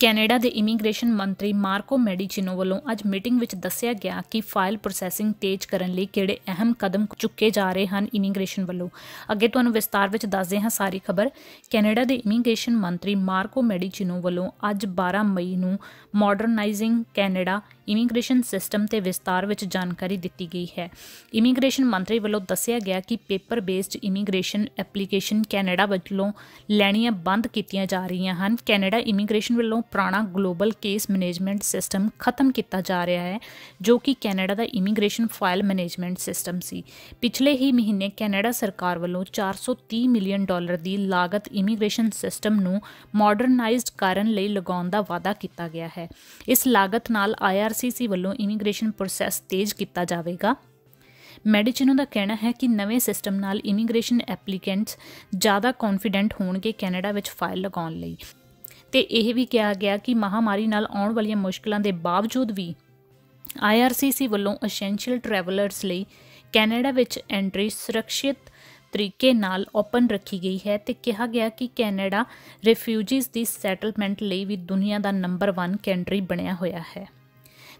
Canada ਦੇ immigration ਮੰਤਰੀ ਮਾਰਕੋ ਮੈਡੀਚਿਨੋ ਵੱਲੋਂ ਅੱਜ ਮੀਟਿੰਗ ਵਿੱਚ ਦੱਸਿਆ ਗਿਆ ਕਿ ਫਾਈਲ ਪ੍ਰੋਸੈਸਿੰਗ ਤੇਜ਼ ਕਰਨ ਲਈ ਕਿਹੜੇ ਅਹਿਮ ਕਦਮ ਚੁੱਕੇ ਜਾ ਰਹੇ ਹਨ ਇਮੀਗ੍ਰੇਸ਼ਨ ਵੱਲੋਂ ਅੱਗੇ ਤੁਹਾਨੂੰ ਵਿਸਤਾਰ ਵਿੱਚ ਦੱਸਦੇ ਹਾਂ ਸਾਰੀ ਖਬਰ ਕੈਨੇਡਾ ਦੇ ਇਮੀਗ੍ਰੇਸ਼ਨ ਮੰਤਰੀ ਮਾਰਕੋ ਮੈਡੀਚਿਨੋ ਵੱਲੋਂ ਅੱਜ 12 ਮਈ ਨੂੰ ਮਾਡਰਨਾਈਜ਼ਿੰਗ ਕੈਨੇਡਾ ਇਮੀਗ੍ਰੇਸ਼ਨ ਸਿਸਟਮ ਤੇ ਵਿਸਤਾਰ ਵਿੱਚ ਜਾਣਕਾਰੀ ਦਿੱਤੀ ਗਈ ਹੈ ਇਮੀਗ੍ਰੇਸ਼ਨ ਮੰਤਰੀ ਵੱਲੋਂ ਦੱਸਿਆ ਗਿਆ ਕਿ paper based immigration application Canada ਵੱਲੋਂ ਲੈਣੀਆਂ ਬੰਦ ਕੀਤੀਆਂ ਜਾ ਰਹੀਆਂ ਹਨ ਕੈਨੇਡਾ ਇਮੀਗ੍ਰੇਸ਼ਨ ਵੱਲੋਂ ਪੁਰਾਣਾ ਗਲੋਬਲ ਕੇਸ ਮੈਨੇਜਮੈਂਟ ਸਿਸਟਮ ਖਤਮ ਕੀਤਾ ਜਾ ਰਿਹਾ ਹੈ ਜੋ ਕਿ ਕੈਨੇਡਾ ਦਾ ਇਮੀਗ੍ਰੇਸ਼ਨ ਫਾਈਲ ਮੈਨੇਜਮੈਂਟ ਸਿਸਟਮ ਸੀ ਪਿਛਲੇ ਹੀ ਮਹੀਨੇ ਕੈਨੇਡਾ ਸਰਕਾਰ ਵੱਲੋਂ 430 ਮਿਲੀਅਨ ਡਾਲਰ ਦੀ ਲਾਗਤ ਇਮੀਗ੍ਰੇਸ਼ਨ ਸਿਸਟਮ ਨੂੰ ਮਾਡਰਨਾਈਜ਼ਡ ਕਰਨ ਲਈ ਲਗਾਉਣ ਦਾ ਵਾਅਦਾ ਕੀਤਾ ਗਿਆ ਹੈ ਇਸ ਲਾਗਤ ਨਾਲ ਆਈਆਰ ਆਰਸੀਸੀ ਵੱਲੋਂ ਇਮੀਗ੍ਰੇਸ਼ਨ ਪ੍ਰੋਸੈਸ ਤੇਜ਼ ਕੀਤਾ ਜਾਵੇਗਾ ਮੈਡੀਚਿਨੋ ਦਾ ਕਹਿਣਾ ਹੈ ਕਿ ਨਵੇਂ ਸਿਸਟਮ ਨਾਲ ਇਮੀਗ੍ਰੇਸ਼ਨ ਐਪਲੀਕੈਂਟਸ ਜ਼ਿਆਦਾ ਕੌਨਫੀਡੈਂਟ ਹੋਣਗੇ ਕੈਨੇਡਾ ਵਿੱਚ ਫਾਈਲ ਲਗਾਉਣ ਲਈ ਤੇ ਇਹ ਵੀ ਕਿਹਾ ਗਿਆ ਕਿ ਮਹਾਮਾਰੀ ਨਾਲ ਆਉਣ ਵਾਲੀਆਂ ਮੁਸ਼ਕਲਾਂ ਦੇ ਬਾਵਜੂਦ ਵੀ IRCC ਵੱਲੋਂ ਐਸੈਂਸ਼ੀਅਲ ਟਰੈਵਲਰਸ ਲਈ ਕੈਨੇਡਾ ਵਿੱਚ ਐਂਟਰੀ ਸੁਰੱਖਿਅਤ ਤਰੀਕੇ ਨਾਲ ਓਪਨ ਰੱਖੀ ਗਈ ਹੈ ਤੇ ਕਿਹਾ ਗਿਆ ਕਿ ਕੈਨੇਡਾ ਰਿਫਿਊਜੀਜ਼ ਦੀ ਸੈਟਲਮੈਂਟ ਲਈ ਵੀ ਦੁਨੀਆ ਦਾ ਨੰਬਰ 1 ਕੰਟਰੀ ਬਣਿਆ ਹੋਇਆ ਹੈ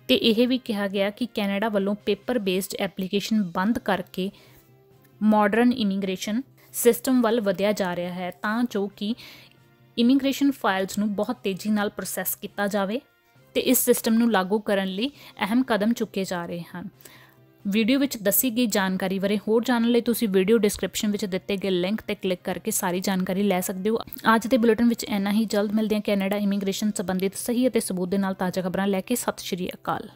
ਤੇ ਇਹ ਵੀ ਕਿਹਾ ਗਿਆ ਕਿ ਕੈਨੇਡਾ ਵੱਲੋਂ ਪੇਪਰ ਬੇਸਡ ਐਪਲੀਕੇਸ਼ਨ ਬੰਦ ਕਰਕੇ ਮਾਡਰਨ ਇਮੀਗ੍ਰੇਸ਼ਨ ਸਿਸਟਮ ਵੱਲ ਵਧਿਆ ਜਾ ਰਿਹਾ ਹੈ ਤਾਂ ਜੋ ਕਿ ਇਮੀਗ੍ਰੇਸ਼ਨ ਫਾਈਲਸ ਨੂੰ ਬਹੁਤ ਤੇਜ਼ੀ ਨਾਲ ਪ੍ਰੋਸੈਸ ਕੀਤਾ ਜਾਵੇ ਤੇ ਇਸ ਸਿਸਟਮ ਨੂੰ ਲਾਗੂ ਕਰਨ ਲਈ ਅਹਿਮ ਕਦਮ ਚੁੱਕੇ ਜਾ ਰਹੇ ਹਨ ਵੀਡੀਓ ਵਿੱਚ ਦੱਸੀ ਗਈ ਜਾਣਕਾਰੀ ਬਾਰੇ ਹੋਰ ਜਾਣਨ ਲਈ ਤੁਸੀਂ ਵੀਡੀਓ ਡਿਸਕ੍ਰਿਪਸ਼ਨ ਵਿੱਚ ਦਿੱਤੇ ਗਏ ਲਿੰਕ ਤੇ ਕਲਿੱਕ ਕਰਕੇ ਸਾਰੀ ਜਾਣਕਾਰੀ ਲੈ ਸਕਦੇ ਹੋ ਅੱਜ ਦੇ ਬੁਲੇਟਿਨ ਵਿੱਚ ਇੰਨਾ ਹੀ ਜਲਦ ਮਿਲਦੇ ਹਾਂ ਕੈਨੇਡਾ ਇਮੀਗ੍ਰੇਸ਼ਨ ਸੰਬੰਧਿਤ ਸਹੀ ਅਤੇ ਸਬੂਤ ਦੇ ਨਾਲ ਤਾਜ਼ਾ ਖਬਰਾਂ ਲੈ ਕੇ ਸਤਿ ਸ਼੍ਰੀ ਅਕਾਲ